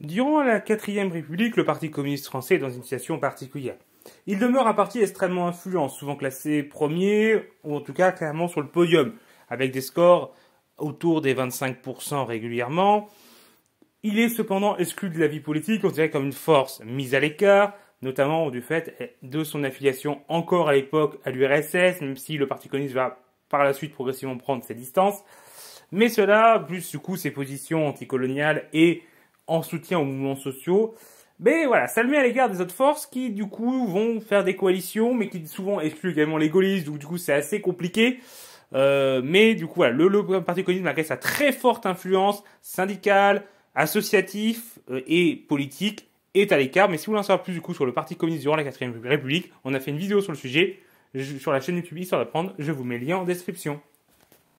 Durant la quatrième république, le parti communiste français est dans une situation particulière. Il demeure un parti extrêmement influent, souvent classé premier, ou en tout cas clairement sur le podium, avec des scores autour des 25% régulièrement. Il est cependant exclu de la vie politique, considéré comme une force mise à l'écart, notamment du fait de son affiliation encore à l'époque à l'URSS, même si le Parti communiste va par la suite progressivement prendre ses distances. Mais cela, plus du coup ses positions anticoloniales et en soutien aux mouvements sociaux. Mais voilà, ça le met à l'égard des autres forces qui, du coup, vont faire des coalitions, mais qui souvent excluent également les gaullistes, donc du coup, c'est assez compliqué. Euh, mais du coup, voilà, le, Parti communiste, malgré sa très forte influence syndicale, associatif euh, et politique, est à l'écart. Mais si vous voulez en savoir plus, du coup, sur le Parti communiste durant la 4ème République, on a fait une vidéo sur le sujet sur la chaîne YouTube Histoire d'apprendre. Je vous mets le lien en description.